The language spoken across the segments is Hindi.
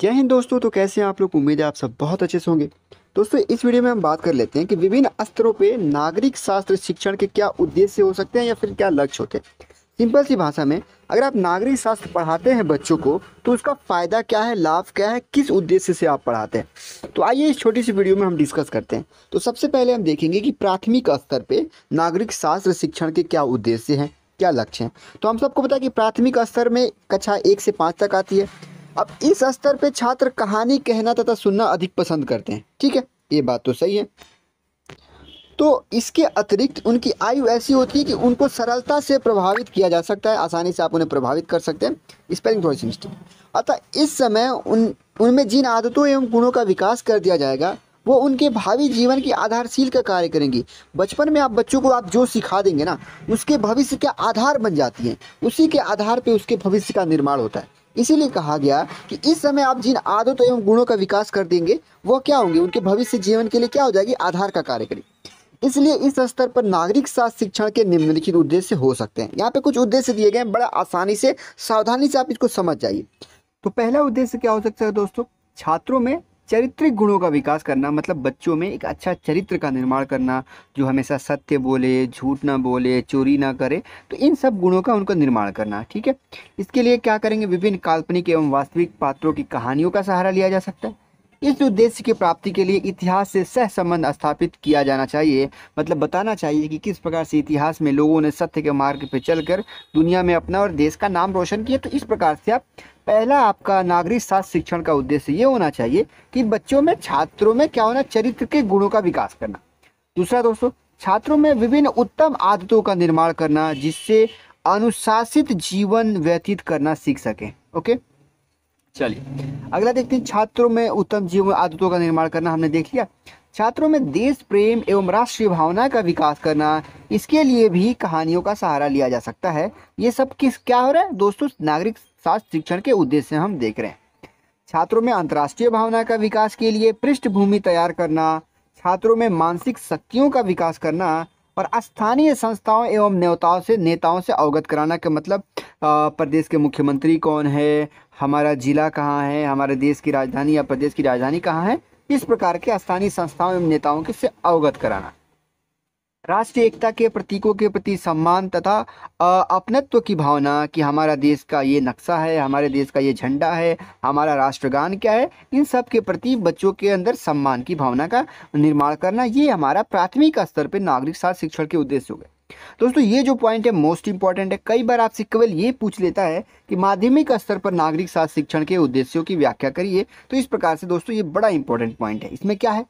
जय हिंद दोस्तों तो कैसे हैं आप लोग उम्मीद है आप सब बहुत अच्छे से होंगे दोस्तों इस वीडियो में हम बात कर लेते हैं कि विभिन्न स्तरों पे नागरिक शास्त्र शिक्षण के क्या उद्देश्य हो सकते हैं या फिर क्या लक्ष्य होते हैं सिंपल सी भाषा में अगर आप नागरिक शास्त्र पढ़ाते हैं बच्चों को तो उसका फ़ायदा क्या है लाभ क्या है किस उद्देश्य से आप पढ़ाते हैं तो आइए इस छोटी सी वीडियो में हम डिस्कस करते हैं तो सबसे पहले हम देखेंगे कि प्राथमिक स्तर पर नागरिक शास्त्र शिक्षण के क्या उद्देश्य हैं क्या लक्ष्य हैं तो हम सबको पता है कि प्राथमिक स्तर में कक्षा एक से पाँच तक आती है अब इस स्तर पे छात्र कहानी कहना तथा सुनना अधिक पसंद करते हैं ठीक है ये बात तो सही है तो इसके अतिरिक्त उनकी आयु ऐसी होती है कि उनको सरलता से प्रभावित किया जा सकता है आसानी से आप उन्हें प्रभावित कर सकते हैं स्पेलिंग थोड़ी सी मिस्टेक अतः इस समय उन उनमें जिन आदतों एवं गुणों का विकास कर दिया जाएगा वो उनके भावी जीवन की आधारशील का कार्य करेंगी बचपन में आप बच्चों को आप जो सिखा देंगे ना उसके भविष्य का आधार बन जाती है उसी के आधार पर उसके भविष्य का निर्माण होता है इसीलिए कहा गया कि इस समय आप जिन आदतों एवं गुणों का विकास कर देंगे वह क्या होंगे उनके भविष्य जीवन के लिए क्या हो जाएगी आधार का कार्य करें इसलिए इस स्तर पर नागरिक शास्त्र शिक्षण के निम्नलिखित उद्देश्य हो सकते हैं यहाँ पे कुछ उद्देश्य दिए गए हैं बड़ा आसानी से सावधानी से आप इसको समझ जाइए तो पहला उद्देश्य क्या हो सकता है दोस्तों छात्रों में चरित्रिक गुणों का विकास करना मतलब बच्चों में एक अच्छा चरित्र का निर्माण करना जो हमेशा सत्य बोले झूठ ना बोले चोरी ना करे तो इन सब गुणों का उनका निर्माण करना ठीक है इसके लिए क्या करेंगे विभिन्न काल्पनिक एवं वास्तविक पात्रों की कहानियों का सहारा लिया जा सकता है इस उद्देश्य की प्राप्ति के लिए इतिहास से सहसंबंध स्थापित किया जाना चाहिए मतलब बताना चाहिए कि किस प्रकार से इतिहास में लोगों ने सत्य के मार्ग पर चलकर दुनिया में अपना और देश का नाम रोशन किया तो इस प्रकार से आप पहला आपका नागरिक शास्त्र शिक्षण का उद्देश्य ये होना चाहिए कि बच्चों में छात्रों में क्या होना चरित्र के गुणों का विकास करना दूसरा दोस्तों छात्रों में विभिन्न उत्तम आदतों का निर्माण करना जिससे अनुशासित जीवन व्यतीत करना सीख सकें ओके चलिए अगला देखते हैं छात्रों में उत्तम जीवन आदतों का निर्माण करना हमने देख लिया छात्रों में देश प्रेम एवं राष्ट्रीय भावना का विकास करना इसके लिए भी कहानियों का सहारा लिया जा सकता है ये सब किस क्या हो रहा है दोस्तों नागरिक शास्त्र शिक्षण के उद्देश्य हम देख रहे हैं छात्रों में अंतर्राष्ट्रीय भावना का विकास के लिए पृष्ठभूमि तैयार करना छात्रों में मानसिक शक्तियों का विकास करना और स्थानीय संस्थाओं एवं नेताओं से नेताओं से अवगत कराना का मतलब प्रदेश के मुख्यमंत्री कौन है हमारा जिला कहाँ है हमारे देश की राजधानी या प्रदेश की राजधानी कहाँ है इस प्रकार के स्थानीय संस्थाओं एवं नेताओं के से अवगत कराना राष्ट्रीय एकता के प्रतीकों के प्रति सम्मान तथा अपनत्व की भावना कि हमारा देश का ये नक्शा है हमारे देश का ये झंडा है हमारा राष्ट्रगान क्या है इन सब के प्रति बच्चों के अंदर सम्मान की भावना का निर्माण करना ये हमारा प्राथमिक स्तर पर नागरिक साथ शिक्षण के उद्देश्य हो गए दोस्तों ये जो पॉइंट है मोस्ट इंपॉर्टेंट है कई बार आपसे केवल ये पूछ लेता है कि माध्यमिक स्तर पर नागरिक साथ शिक्षण के उद्देश्यों की व्याख्या करिए तो इस प्रकार से दोस्तों ये बड़ा इंपॉर्टेंट पॉइंट है इसमें क्या है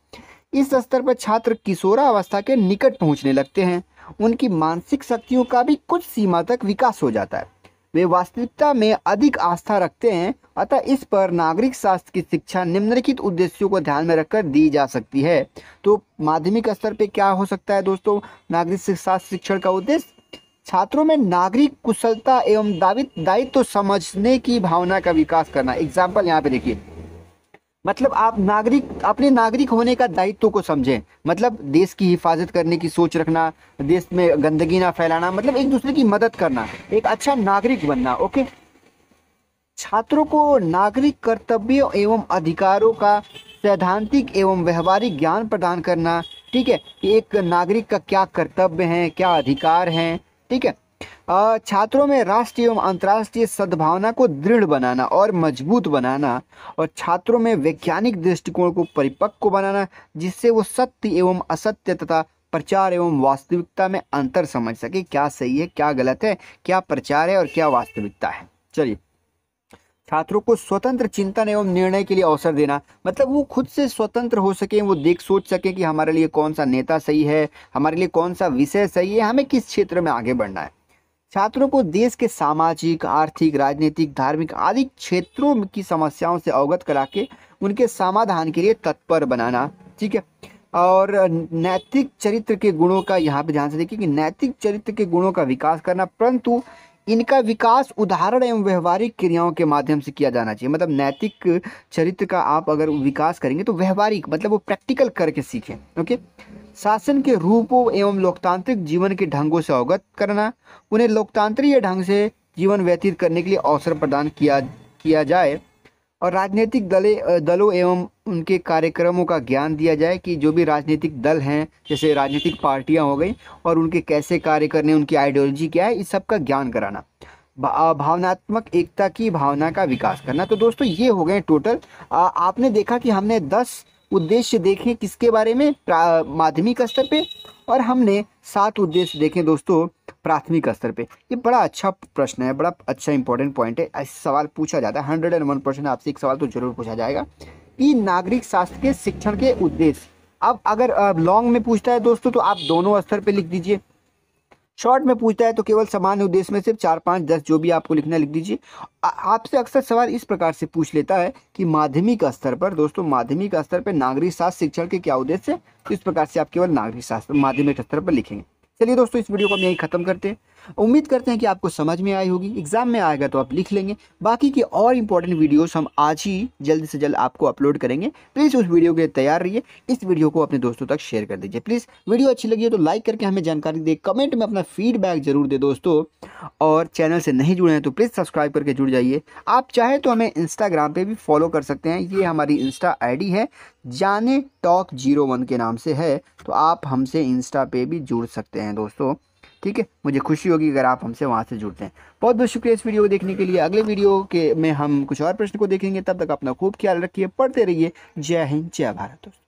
इस स्तर पर छात्र किशोरावस्था के निकट पहुंचने लगते हैं उनकी मानसिक शक्तियों का भी कुछ सीमा तक विकास हो जाता है वे वास्तविकता में अधिक आस्था रखते हैं अतः इस पर नागरिक शास्त्र की शिक्षा निम्नलिखित उद्देश्यों को ध्यान में रखकर दी जा सकती है तो माध्यमिक स्तर पर क्या हो सकता है दोस्तों नागरिक शास्त्र शिक्षण का उद्देश्य छात्रों में नागरिक कुशलता एवं दावित दायित्व तो समझने की भावना का विकास करना एग्जाम्पल यहाँ पे देखिए मतलब आप नागरिक अपने नागरिक होने का दायित्व को समझें मतलब देश की हिफाजत करने की सोच रखना देश में गंदगी ना फैलाना मतलब एक दूसरे की मदद करना एक अच्छा नागरिक बनना ओके छात्रों को नागरिक कर्तव्य एवं अधिकारों का सैद्धांतिक एवं व्यवहारिक ज्ञान प्रदान करना ठीक है कि एक नागरिक का क्या कर्तव्य है क्या अधिकार है ठीक है छात्रों में राष्ट्रीय एवं अंतर्राष्ट्रीय सद्भावना को दृढ़ बनाना और मजबूत बनाना और छात्रों में वैज्ञानिक दृष्टिकोण को परिपक्व बनाना जिससे वो सत्य एवं असत्य तथा प्रचार एवं वास्तविकता में अंतर समझ सके क्या सही है क्या गलत है क्या प्रचार है और क्या वास्तविकता है चलिए छात्रों को स्वतंत्र चिंतन एवं निर्णय के लिए अवसर देना मतलब वो खुद से स्वतंत्र हो सके वो देख सोच सके कि हमारे लिए कौन सा नेता सही है हमारे लिए कौन सा विषय सही है हमें किस क्षेत्र में आगे बढ़ना है छात्रों को देश के सामाजिक आर्थिक राजनीतिक धार्मिक आदि क्षेत्रों की समस्याओं से अवगत करा के उनके समाधान के लिए तत्पर बनाना ठीक है और नैतिक चरित्र के गुणों का यहाँ पे ध्यान से देखिए कि नैतिक चरित्र के गुणों का विकास करना परंतु इनका विकास उदाहरण एवं व्यवहारिक क्रियाओं के माध्यम से किया जाना चाहिए मतलब नैतिक चरित्र का आप अगर विकास करेंगे तो व्यवहारिक मतलब वो प्रैक्टिकल करके सीखें ओके शासन के रूपों एवं लोकतांत्रिक जीवन के ढंगों से अवगत करना उन्हें लोकतांत्रिक ढंग से जीवन व्यतीत करने के लिए अवसर प्रदान किया किया जाए और राजनीतिक दले दलों एवं उनके कार्यक्रमों का ज्ञान दिया जाए कि जो भी राजनीतिक दल हैं जैसे राजनीतिक पार्टियां हो गई और उनके कैसे कार्य करने उनकी आइडियोलॉजी क्या है इस सब का ज्ञान कराना भावनात्मक एकता की भावना का विकास करना तो दोस्तों ये हो गए टोटल आपने देखा कि हमने दस उद्देश्य देखें किसके बारे में माध्यमिक स्तर पे और हमने सात उद्देश्य देखें दोस्तों प्राथमिक स्तर पे ये बड़ा अच्छा प्रश्न है बड़ा अच्छा इंपॉर्टेंट पॉइंट है ऐसे सवाल पूछा जाता है हंड्रेड एंड वन परसेंट आपसे एक सवाल तो जरूर पूछा जाएगा कि नागरिक शास्त्र के शिक्षण के उद्देश्य अब अगर लॉन्ग में पूछता है दोस्तों तो आप दोनों स्तर पर लिख दीजिए शॉर्ट में पूछता है तो केवल सामान्य उद्देश्य में सिर्फ चार पाँच दस जो भी आपको लिखना लिख दीजिए आपसे अक्सर सवाल इस प्रकार से पूछ लेता है कि माध्यमिक स्तर पर दोस्तों माध्यमिक स्तर पर नागरिक शास्त्र शिक्षण के क्या उद्देश्य इस प्रकार से आप केवल नागरिक शास्त्र माध्यमिक स्तर पर लिखेंगे चलिए दोस्तों इस वीडियो को हम यही खत्म करते हैं उम्मीद करते हैं कि आपको समझ में आई होगी एग्जाम में आएगा तो आप लिख लेंगे बाकी की और इंपॉर्टेंट वीडियोस हम आज ही जल्द से जल्द आपको अपलोड करेंगे प्लीज़ उस वीडियो के लिए तैयार रहिए इस वीडियो को अपने दोस्तों तक शेयर कर दीजिए प्लीज़ वीडियो अच्छी लगी है तो लाइक करके हमें जानकारी दे कमेंट में अपना फीडबैक जरूर दे दोस्तों और चैनल से नहीं जुड़े हैं तो प्लीज़ सब्सक्राइब करके जुड़ जाइए आप चाहें तो हमें इंस्टाग्राम पर भी फॉलो कर सकते हैं ये हमारी इंस्टा आई है जाने टॉक जीरो वन के नाम से है तो आप हमसे इंस्टा पे भी जुड़ सकते हैं दोस्तों ठीक है मुझे खुशी होगी अगर आप हमसे वहाँ से जुड़ते हैं बहुत बहुत शुक्रिया इस वीडियो को देखने के लिए अगले वीडियो के में हम कुछ और प्रश्न को देखेंगे तब तक अपना खूब ख्याल रखिए पढ़ते रहिए जय हिंद जय भारत दोस्तों